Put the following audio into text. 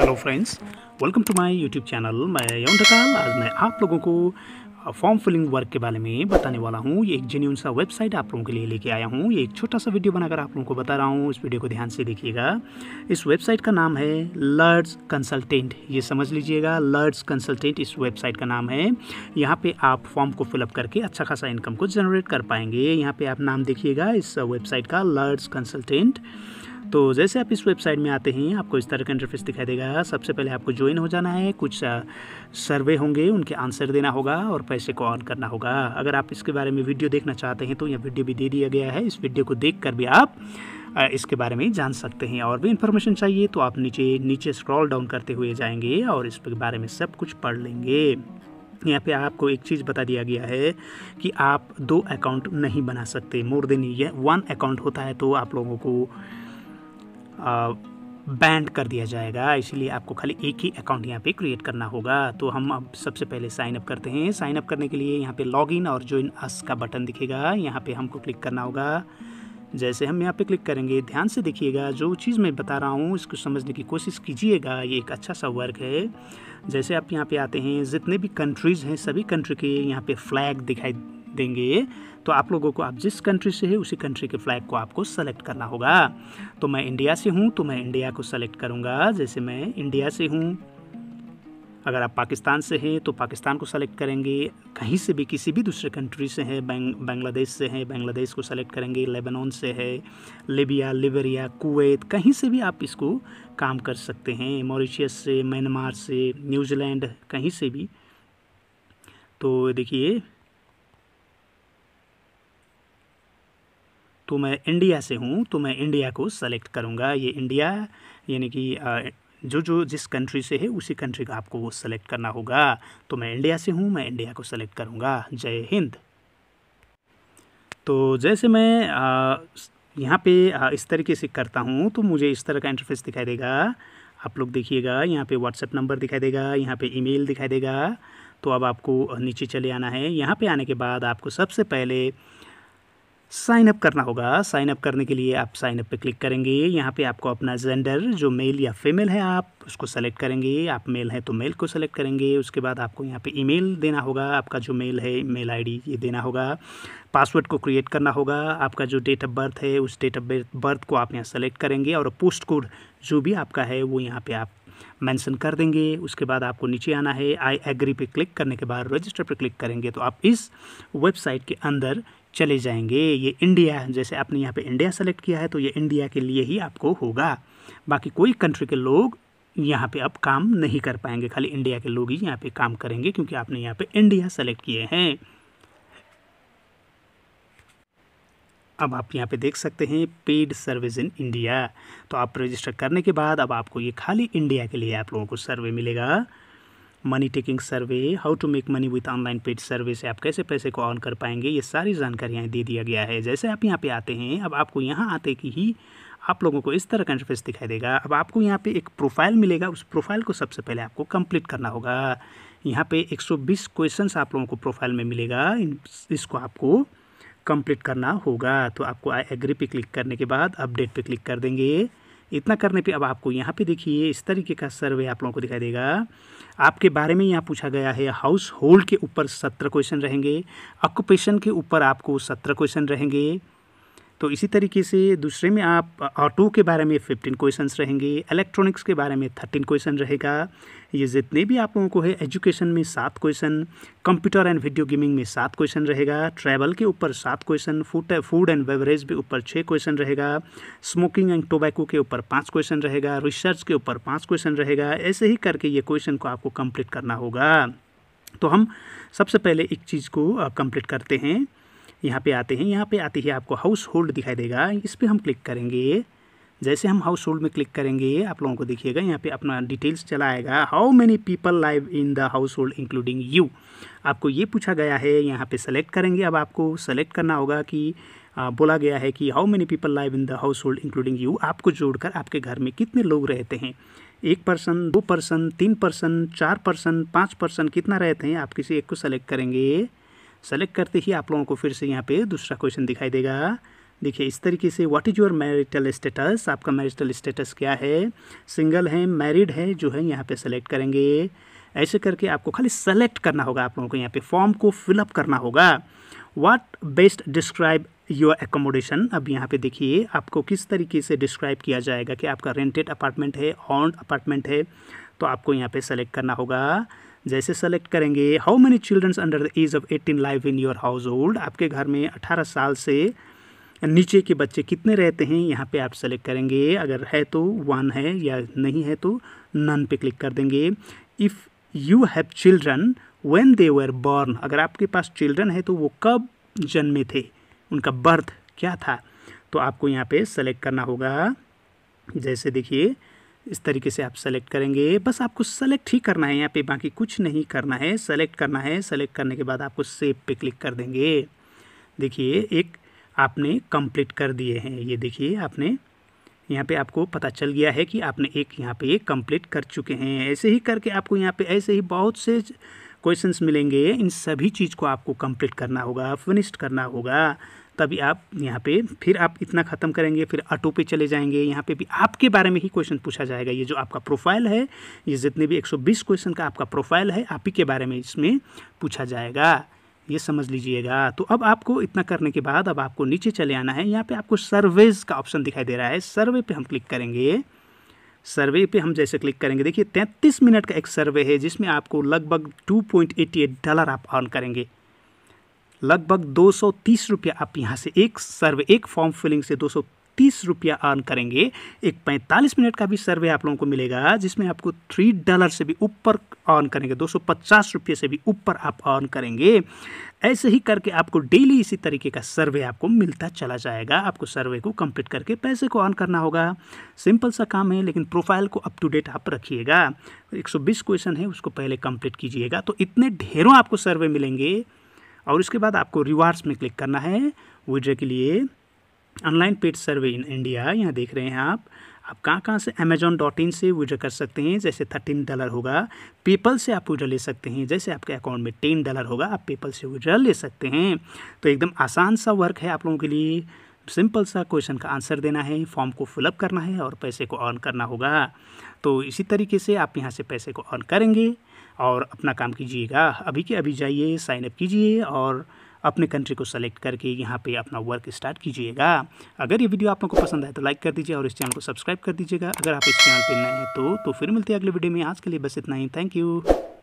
hello friends welcome to my YouTube channel मैं यौन ढकाल आज मैं आप लोगों को फॉर्म फिलिंग वर्क के बारे में बताने वाला हूँ ये एक जेन्यून सा वेबसाइट आप लोगों के लिए लेके आया हूँ ये एक छोटा सा वीडियो बनाकर आप लोगों को बता रहा हूँ इस वीडियो को ध्यान से देखिएगा इस वेबसाइट का नाम है लर्ड्स कंसल्टेंट ये समझ लीजिएगा लर्ड्स कंसल्टेंट इस वेबसाइट का नाम है यहाँ पर आप फॉर्म को फिलअप करके अच्छा खासा इनकम को जनरेट कर पाएंगे यहाँ पर आप नाम देखिएगा इस वेबसाइट का लर्ड्स कंसल्टेंट तो जैसे आप इस वेबसाइट में आते हैं आपको इस तरह का इंटरफेस दिखाई देगा सबसे पहले आपको ज्वाइन हो जाना है कुछ सर्वे होंगे उनके आंसर देना होगा और पैसे को ऑन करना होगा अगर आप इसके बारे में वीडियो देखना चाहते हैं तो यह वीडियो भी दे दिया गया है इस वीडियो को देख कर भी आप इसके बारे में जान सकते हैं और भी इन्फॉर्मेशन चाहिए तो आप नीचे नीचे स्क्रॉल डाउन करते हुए जाएंगे और इस बारे में सब कुछ पढ़ लेंगे यहाँ पे आपको एक चीज़ बता दिया गया है कि आप दो अकाउंट नहीं बना सकते मोर देन वन अकाउंट होता है तो आप लोगों को बैंड कर दिया जाएगा इसलिए आपको खाली एक ही अकाउंट यहाँ पे क्रिएट करना होगा तो हम अब सबसे पहले साइनअप करते हैं साइनअप करने के लिए यहाँ पे लॉगिन और ज्वाइन अस का बटन दिखेगा यहाँ पे हमको क्लिक करना होगा जैसे हम यहाँ पे क्लिक करेंगे ध्यान से देखिएगा जो चीज़ मैं बता रहा हूँ इसको समझने की कोशिश कीजिएगा ये एक अच्छा सा वर्क है जैसे आप यहाँ पे आते हैं जितने भी कंट्रीज़ हैं सभी कंट्री के यहाँ पे फ्लैग दिखाई देंगे तो आप लोगों को आप जिस कंट्री से है उसी कंट्री के फ्लैग को आपको सेलेक्ट करना होगा तो मैं इंडिया से हूँ तो मैं इंडिया को सेलेक्ट करूँगा जैसे मैं इंडिया से हूँ अगर आप पाकिस्तान से हैं तो पाकिस्तान को सेलेक्ट करेंगे कहीं से भी किसी भी दूसरे कंट्री से बैंग बांग्लादेश से हैं बांग्लादेश को सेलेक्ट करेंगे लेबनान से है लेबिया लिबेरिया कुवैत कहीं से भी आप इसको काम कर सकते हैं मॉरिशियस से म्यांमार से न्यूजीलैंड कहीं से भी तो देखिए तो मैं इंडिया से हूँ तो मैं इंडिया को सेलेक्ट करूँगा ये इंडिया यानी कि जो जो जिस कंट्री से है उसी कंट्री का आपको वो सेलेक्ट करना होगा तो मैं इंडिया से हूँ मैं इंडिया को सेलेक्ट करूँगा जय हिंद तो जैसे मैं यहाँ पे इस तरीके से करता हूँ तो मुझे इस तरह का इंटरफेस दिखाई देगा आप लोग देखिएगा यहाँ पे व्हाट्सएप नंबर दिखाई देगा यहाँ पे ईमेल दिखाई देगा तो अब आपको नीचे चले आना है यहाँ पे आने के बाद आपको सबसे पहले साइन अप करना होगा साइन अप करने के लिए आप साइन अप पे क्लिक करेंगे यहाँ पे आपको अपना जेंडर जो मेल या फीमेल है आप उसको सेलेक्ट करेंगे आप मेल हैं तो मेल को सेलेक्ट करेंगे उसके बाद आपको यहाँ पे ईमेल देना होगा आपका जो मेल है मेल आईडी ये देना होगा पासवर्ड को क्रिएट करना होगा आपका जो डेट ऑफ बर्थ है उस डेट ऑफ बर्थ को आप यहाँ सेलेक्ट करेंगे और पोस्ट कोड जो भी आपका है वो यहाँ पर आप मेंशन कर देंगे उसके बाद आपको नीचे आना है आई एग्री पे क्लिक करने के बाद रजिस्टर पर क्लिक करेंगे तो आप इस वेबसाइट के अंदर चले जाएंगे ये इंडिया जैसे आपने यहाँ पे इंडिया सेलेक्ट किया है तो ये इंडिया के लिए ही आपको होगा बाकी कोई कंट्री के लोग यहाँ पे अब काम नहीं कर पाएंगे खाली इंडिया के लोग ही यहाँ पे काम करेंगे क्योंकि आपने यहाँ पे इंडिया सेलेक्ट किए हैं अब आप यहाँ पे देख सकते हैं पेड सर्विस इन इंडिया तो आप रजिस्टर करने के बाद अब आपको ये खाली इंडिया के लिए आप लोगों को सर्वे मिलेगा money taking survey how to make money with online paid service आप कैसे पैसे को ऑन कर पाएंगे ये सारी जानकारियाँ दे दिया गया है जैसे आप यहाँ पे आते हैं अब आपको यहाँ आते कि ही आप लोगों को इस तरह का इंटरफेस दिखाई देगा अब आपको यहाँ पे एक प्रोफाइल मिलेगा उस प्रोफाइल को सबसे पहले आपको कंप्लीट करना होगा यहाँ पे 120 क्वेश्चंस आप लोगों को प्रोफाइल में मिलेगा इसको आपको कंप्लीट करना होगा तो आपको आई एग्री पे क्लिक करने के बाद अपडेट पे क्लिक कर देंगे इतना करने पे अब आपको यहाँ पे देखिए इस तरीके का सर्वे आप लोगों को दिखाई देगा आपके बारे में यहाँ पूछा गया है हाउस होल्ड के ऊपर सत्रह क्वेश्चन रहेंगे ऑक्यूपेशन के ऊपर आपको सत्रह क्वेश्चन रहेंगे तो इसी तरीके से दूसरे में आप ऑटो के बारे में फिफ्टीन क्वेश्चंस रहेंगे इलेक्ट्रॉनिक्स के बारे में थर्टीन क्वेश्चन रहेगा ये जितने भी आप लोगों को है एजुकेशन में सात question computer and video gaming में सात क्वेश्चन रहेगा ट्रैवल के ऊपर सात question food food and beverage के ऊपर छः क्वेश्चन रहेगा स्मोकिंग एंड टोबैको के ऊपर पाँच क्वेश्चन रहेगा रिसर्च के ऊपर पाँच क्वेश्चन रहेगा ऐसे ही करके ये क्वेश्चन को आपको कम्प्लीट करना होगा तो हम सबसे पहले एक चीज़ को कम्प्लीट करते हैं यहाँ पे आते हैं यहाँ पे आते ही आपको हाउस होल्ड दिखाई देगा इस पर हम क्लिक करेंगे जैसे हम हाउस होल्ड में क्लिक करेंगे आप लोगों को दिखिएगा यहाँ पे अपना डिटेल्स चला आएगा how many people live in the household including you आपको ये पूछा गया है यहाँ पे सेलेक्ट करेंगे अब आपको सेलेक्ट करना होगा कि आ, बोला गया है कि how many people live in the household including you आपको जोड़कर आपके घर में कितने लोग रहते हैं एक पर्सन दो पर्सन तीन पर्सन चार पर्सन पाँच पर्सन कितना रहते हैं आप किसी एक को सेलेक्ट करेंगे सेलेक्ट करते ही आप लोगों को फिर से यहाँ पे दूसरा क्वेश्चन दिखाई देगा देखिए इस तरीके से what is your marital status आपका मैरिटल स्टेटस क्या है सिंगल है मैरिड है जो है यहाँ पे सेलेक्ट करेंगे ऐसे करके आपको खाली सेलेक्ट करना होगा आप लोगों को यहाँ पे फॉर्म को फिलअप करना होगा what best describe your accommodation अब यहाँ पे देखिए आपको किस तरीके से डिस्क्राइब किया जाएगा कि आपका रेंटेड अपार्टमेंट है ऑन अपार्टमेंट है तो आपको यहाँ पे सेलेक्ट करना होगा जैसे सेलेक्ट करेंगे how many childrens under the age of eighteen live in your household आपके घर में अठारह साल से नीचे के बच्चे कितने रहते हैं यहाँ पे आप सेलेक्ट करेंगे अगर है तो वन है या नहीं है तो नन पे क्लिक कर देंगे if you have children when they were born अगर आपके पास चिल्ड्रन है तो वो कब जन्मे थे उनका बर्थ क्या था तो आपको यहाँ पे सेलेक्ट करना होगा जैसे देखिए इस तरीके से आप सेलेक्ट करेंगे बस आपको सेलेक्ट ही करना है यहाँ पे बाकी कुछ नहीं करना है सेलेक्ट करना है सेलेक्ट करने के बाद आपको सेव पे क्लिक कर देंगे देखिए एक आपने कंप्लीट कर दिए हैं ये देखिए आपने यहाँ पे आपको पता चल गया है कि आपने एक यहाँ पे ये कंप्लीट कर चुके हैं ऐसे ही करके आपको यहाँ पर ऐसे ही बहुत से क्वेश्चन मिलेंगे इन सभी चीज़ को आपको कम्प्लीट करना होगा फिनिश्ड करना होगा तभी आप यहाँ पे फिर आप इतना ख़त्म करेंगे फिर ऑटो पे चले जाएंगे यहाँ पे भी आपके बारे में ही क्वेश्चन पूछा जाएगा ये जो आपका प्रोफाइल है ये जितने भी 120 क्वेश्चन का आपका प्रोफाइल है आप ही के बारे में इसमें पूछा जाएगा ये समझ लीजिएगा तो अब आपको इतना करने के बाद अब आपको नीचे चले आना है यहाँ पर आपको सर्वेज का ऑप्शन दिखाई दे रहा है सर्वे पर हम क्लिक करेंगे सर्वे पे हम जैसे क्लिक करेंगे देखिए 33 मिनट का एक सर्वे है जिसमें आपको लगभग 2.88 डॉलर आप ऑन करेंगे लगभग दो सौ तीस रुपया आप यहाँ से एक सर्वे एक फॉर्म फिलिंग से दो सौ तीस रुपया अर्न करेंगे एक पैंतालीस मिनट का भी सर्वे आप लोगों को मिलेगा जिसमें आपको थ्री डॉलर से भी ऊपर अर्न करेंगे दो सौ पचास रुपये से भी ऊपर आप अर्न करेंगे ऐसे ही करके आपको डेली इसी तरीके का सर्वे आपको मिलता चला जाएगा आपको सर्वे को कंप्लीट करके पैसे को ऑन करना होगा सिंपल सा काम है लेकिन प्रोफाइल को अप टू डेट आप रखिएगा 120 क्वेश्चन है उसको पहले कंप्लीट कीजिएगा तो इतने ढेरों आपको सर्वे मिलेंगे और उसके बाद आपको रिवार्ड्स में क्लिक करना है विड्रे के लिए online paid survey in India यहाँ देख रहे हैं आप आप कहाँ कहाँ से अमेजोन डॉट इन से विड्रॉ कर सकते हैं जैसे थर्टीन डॉलर होगा पेपल से आप विड्रॉ ले सकते हैं जैसे आपके अकाउंट में टेन डॉलर होगा आप पेपल से विड्रॉ ले सकते हैं तो एकदम आसान सा वर्क है आप लोगों के लिए सिंपल सा क्वेश्चन का आंसर देना है फॉर्म को फिलअप करना है और पैसे को ऑन करना होगा तो इसी तरीके से आप यहाँ से पैसे को ऑन करेंगे और अपना काम कीजिएगा अभी के अभी जाइए साइन अप कीजिए और अपने कंट्री को सेलेक्ट करके यहाँ पे अपना वर्क स्टार्ट कीजिएगा अगर ये वीडियो आप लोग को पसंद आए तो लाइक कर दीजिए और इस चैनल को सब्सक्राइब कर दीजिएगा अगर आप इस चैनल पर नए हैं तो, तो फिर मिलते हैं अगले वीडियो में आज के लिए बस इतना ही थैंक यू